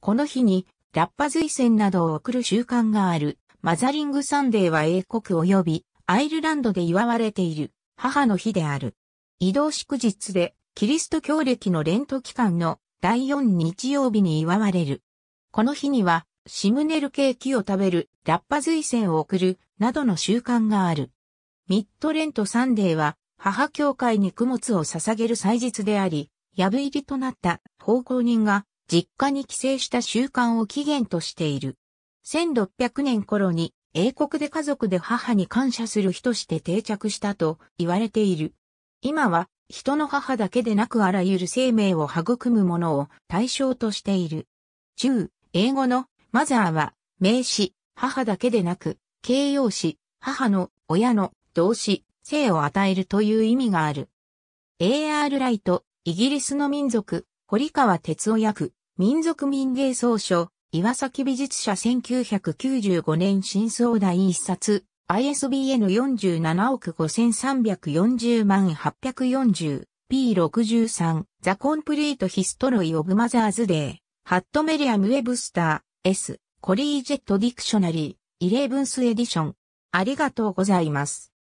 この日に、ラッパ随戦などを送る習慣がある、マザリングサンデーは英国及びアイルランドで祝われている母の日である。移動祝日で、キリスト教歴のレント期間の第4日曜日に祝われる。この日には、シムネルケーキを食べる、ラッパ随戦を送る、などの習慣がある。ミッドレントサンデーは、母教会に供物を捧げる祭日であり、破入りとなった奉公人が実家に帰省した習慣を起源としている。1600年頃に英国で家族で母に感謝する日として定着したと言われている。今は人の母だけでなくあらゆる生命を育むものを対象としている。中、英語のマザーは名詞、母だけでなく形容詞、母の親の動詞、性を与えるという意味がある。A.R. ライト、イギリスの民族、堀川哲夫役、民族民芸総書、岩崎美術社1995年新壮第一冊、ISBN 47億5340万 840P63 ザ・コンプリート・ヒストロイ・オブ・マザーズ・デーハット・メリアム・ウェブスター S コリージェット・ディクショナリーイレブンス・エディションありがとうございます。